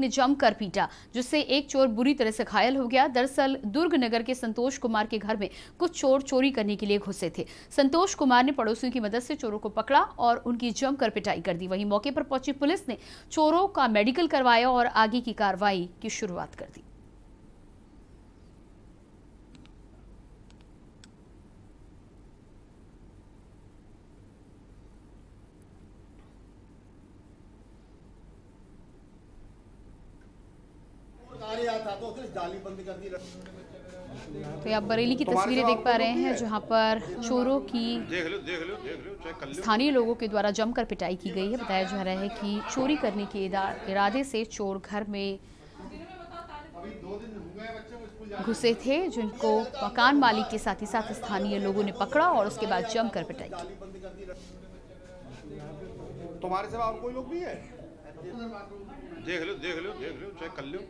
ने जमकर पीटा जिससे एक चोर बुरी तरह से घायल हो गया दरअसल दुर्ग नगर के संतोष कुमार के घर में कुछ चोर चोरी करने के लिए घुसे थे संतोष कुमार ने पड़ोसियों की मदद से चोरों को पकड़ा और उनकी जमकर पिटाई कर दी वहीं मौके पर पहुंची पुलिस ने चोरों का मेडिकल करवाया और आगे की कार्रवाई की शुरुआत कर दी तो आप बरेली की तस्वीरें देख पा रहे हैं जहां पर चोरों की स्थानीय लोगों के द्वारा जमकर पिटाई की गई है बताया जा रहा है कि चोरी करने के इरादे से चोर घर में घुसे थे जिनको मकान मालिक के साथ ही साथ स्थानीय लोगों ने पकड़ा और उसके बाद जमकर पिटाई की तुम्हारे सिवा और कोई लोग भी है देख लो देख लो देख लो चेक कर लो